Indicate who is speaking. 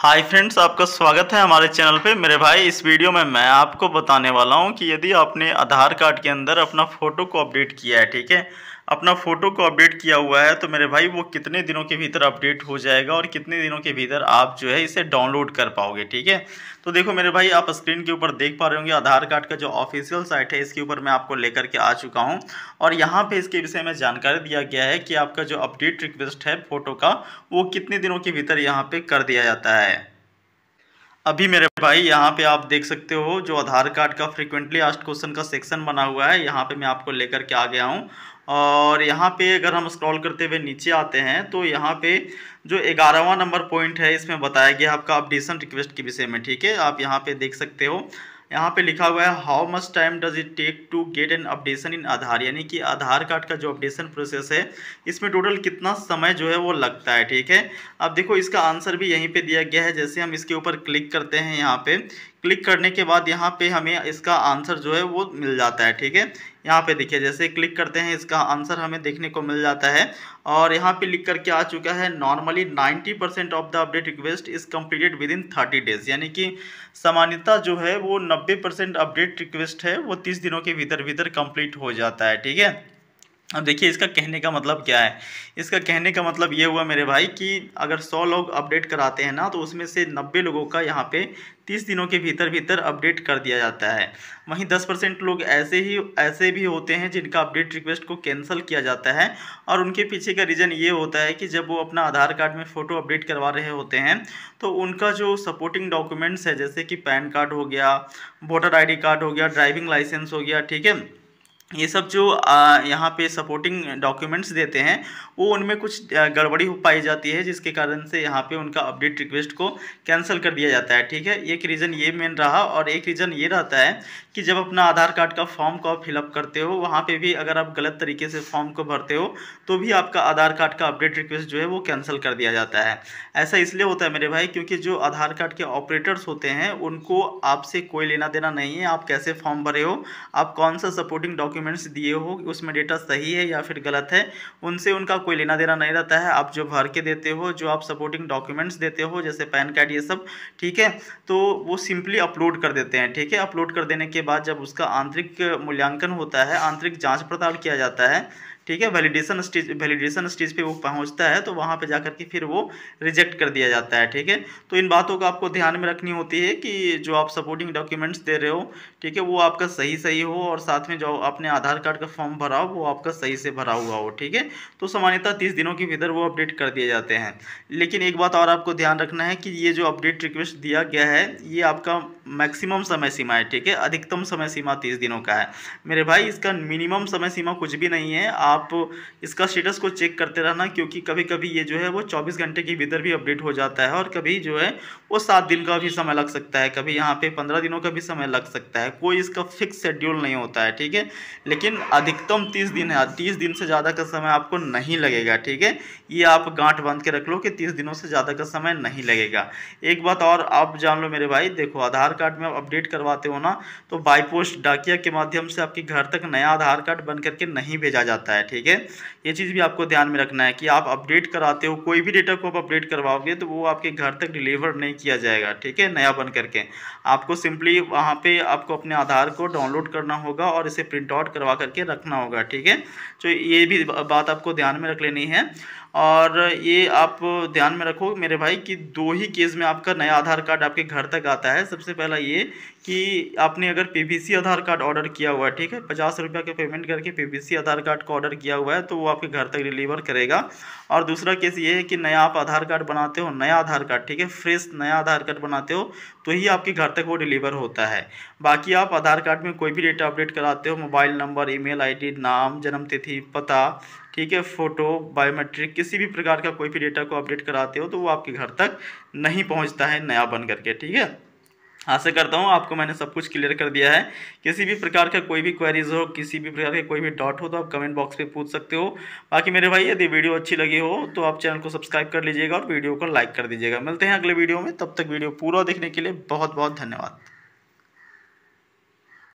Speaker 1: hi friends आपका स्वागत है हमारे चैनल पे मेरे भाई इस वीडियो में मैं आपको बताने वाला हूँ कि यदि आपने आधार कार्ड के अंदर अपना फ़ोटो को अपडेट किया है ठीक है अपना फ़ोटो को अपडेट किया हुआ है तो मेरे भाई वो कितने दिनों के भीतर अपडेट हो जाएगा और कितने दिनों के भीतर आप जो है इसे डाउनलोड कर पाओगे ठीक है तो देखो मेरे भाई आप स्क्रीन के ऊपर देख पा रहे होंगे आधार कार्ड का जो ऑफिशियल साइट है इसके ऊपर मैं आपको लेकर के आ चुका हूँ और यहाँ पे इसके विषय में जानकारी दिया गया है कि आपका जो अपडेट रिक्वेस्ट है फ़ोटो का वो कितने दिनों के भीतर यहाँ पर कर दिया जाता है अभी मेरे भाई यहाँ पे आप देख सकते हो जो आधार कार्ड का फ्रीक्वेंटली आस्ट क्वेश्चन का सेक्शन बना हुआ है यहाँ पे मैं आपको लेकर के आ गया हूँ और यहाँ पे अगर हम स्क्रॉल करते हुए नीचे आते हैं तो यहाँ पे जो ग्यारहवा नंबर पॉइंट है इसमें बताया गया आपका अपडेशन रिक्वेस्ट के विषय में ठीक है आप यहाँ पे देख सकते हो यहाँ पे लिखा हुआ है how much time does it take to get an updation in Aadhaar यानी कि आधार कार्ड का जो अपडेशन प्रोसेस है इसमें टोटल कितना समय जो है वो लगता है ठीक है अब देखो इसका आंसर भी यहीं पे दिया गया है जैसे हम इसके ऊपर क्लिक करते हैं यहाँ पे क्लिक करने के बाद यहाँ पे हमें इसका आंसर जो है वो मिल जाता है ठीक है यहाँ पे देखिए जैसे क्लिक करते हैं इसका आंसर हमें देखने को मिल जाता है और यहाँ पे लिख करके आ चुका है normally 90 percent of the update request is completed within thirty days यानी कि सामान्यता जो है वो नब्बे परसेंट अपडेट रिक्वेस्ट है वो तीस दिनों के भीतर भीतर कम्प्लीट हो जाता है ठीक है अब देखिए इसका कहने का मतलब क्या है इसका कहने का मतलब ये हुआ मेरे भाई कि अगर 100 लोग अपडेट कराते हैं ना तो उसमें से 90 लोगों का यहाँ पे 30 दिनों के भीतर भीतर अपडेट कर दिया जाता है वहीं 10 परसेंट लोग ऐसे ही ऐसे भी होते हैं जिनका अपडेट रिक्वेस्ट को कैंसिल किया जाता है और उनके पीछे का रीज़न ये होता है कि जब वो अपना आधार कार्ड में फ़ोटो अपडेट करवा रहे होते हैं तो उनका जो सपोर्टिंग डॉक्यूमेंट्स है जैसे कि पैन कार्ड हो गया वोटर आई कार्ड हो गया ड्राइविंग लाइसेंस हो गया ठीक है ये सब जो यहाँ पे सपोर्टिंग डॉक्यूमेंट्स देते हैं वो उनमें कुछ गड़बड़ी हो पाई जाती है जिसके कारण से यहाँ पे उनका अपडेट रिक्वेस्ट को कैंसिल कर दिया जाता है ठीक है एक रीज़न ये मेन रहा और एक रीज़न ये रहता है कि जब अपना आधार कार्ड का फॉर्म को आप फिलअप करते हो वहाँ पे भी अगर आप गलत तरीके से फॉर्म को भरते हो तो भी आपका आधार कार्ड का अपडेट रिक्वेस्ट जो है वो कैंसिल कर दिया जाता है ऐसा इसलिए होता है मेरे भाई क्योंकि जो आधार कार्ड के ऑपरेटर्स होते हैं उनको आपसे कोई लेना देना नहीं है आप कैसे फॉर्म भरे हो आप कौन सा सपोर्टिंग डॉक्यूमेंट डॉक्यूमेंट्स दिए हो उसमें डेटा सही है या फिर गलत है उनसे उनका कोई लेना देना नहीं रहता है आप जो भर के देते हो जो आप सपोर्टिंग डॉक्यूमेंट्स देते हो जैसे पैन कार्ड ये सब ठीक है तो वो सिंपली अपलोड कर देते हैं ठीक है अपलोड कर देने के बाद जब उसका आंतरिक मूल्यांकन होता है आंतरिक जाँच पड़ताल किया जाता है ठीक है वैलिडेशन स्टेज वैलिडेशन स्टेज पे वो पहुंचता है तो वहाँ पे जा करके फिर वो रिजेक्ट कर दिया जाता है ठीक है तो इन बातों का आपको ध्यान में रखनी होती है कि जो आप सपोर्टिंग डॉक्यूमेंट्स दे रहे हो ठीक है वो आपका सही सही हो और साथ में जो आपने आधार कार्ड का फॉर्म भरा हो वो आपका सही से भरा हुआ हो ठीक है तो सामान्यतः तीस दिनों के भीतर वो अपडेट कर दिए जाते हैं लेकिन एक बात और आपको ध्यान रखना है कि ये जो अपडेट रिक्वेस्ट दिया गया है ये आपका मैक्सिमम समय सीमा है ठीक है अधिकतम समय सीमा तीस दिनों का है मेरे भाई इसका मिनिमम समय सीमा कुछ भी नहीं है आप आप इसका स्टेटस को चेक करते रहना क्योंकि कभी कभी ये जो है वो चौबीस घंटे के भीतर भी अपडेट हो जाता है और कभी जो है वो सात दिन का भी समय लग सकता है कभी यहाँ पे पंद्रह दिनों का भी समय लग सकता है कोई इसका फिक्स शेड्यूल नहीं होता है ठीक है लेकिन अधिकतम तीस दिन है तीस दिन से ज़्यादा का समय आपको नहीं लगेगा ठीक है ये आप गांठ बांध के रख लो कि तीस दिनों से ज़्यादा का समय नहीं लगेगा एक बात और आप जान लो मेरे भाई देखो आधार कार्ड में आप अपडेट करवाते हो ना तो बाईपोस्ट डाकिया के माध्यम से आपके घर तक नया आधार कार्ड बन करके नहीं भेजा जाता है ठीक है ये चीज़ भी आपको ध्यान में रखना है कि आप अपडेट कराते हो कोई भी डेटा को आप अपडेट करवाओगे तो वो आपके घर तक डिलीवर नहीं किया जाएगा ठीक है नया बन करके आपको सिंपली वहाँ पे आपको अपने आधार को डाउनलोड करना होगा और इसे प्रिंट आउट करवा करके रखना होगा ठीक है तो ये भी बात आपको ध्यान में रख लेनी है और ये आप ध्यान में रखो मेरे भाई कि दो ही केस में आपका नया आधार कार्ड आपके घर तक आता है सबसे पहला ये कि आपने अगर पीबीसी आधार कार्ड ऑर्डर किया हुआ है ठीक है पचास रुपये का पेमेंट करके पीबीसी आधार कार्ड का ऑर्डर किया हुआ है तो वो आपके घर तक डिलीवर करेगा और दूसरा केस ये है कि नया आप आधार कार्ड बनाते हो नया आधार कार्ड ठीक है फ्रेश नया आधार कार्ड बनाते हो तो ही आपके घर तक वो डिलीवर होता है बाकी आप आधार कार्ड में कोई भी डेटा अपडेट कराते हो मोबाइल नंबर ई मेल नाम जन्मतिथि पता ठीक है फ़ोटो बायोमेट्रिक किसी भी प्रकार का कोई भी डेटा को अपडेट कराते हो तो वो आपके घर तक नहीं पहुंचता है नया बन करके ठीक है आशा करता हूँ आपको मैंने सब कुछ क्लियर कर दिया है किसी भी प्रकार का कोई भी क्वेरीज हो किसी भी प्रकार का कोई भी डाउट हो तो आप कमेंट बॉक्स पे पूछ सकते हो बाकी मेरे भाई यदि वीडियो अच्छी लगी हो तो आप चैनल को सब्सक्राइब कर लीजिएगा और वीडियो को लाइक कर दीजिएगा मिलते हैं अगले वीडियो में तब तक वीडियो पूरा देखने के लिए बहुत बहुत धन्यवाद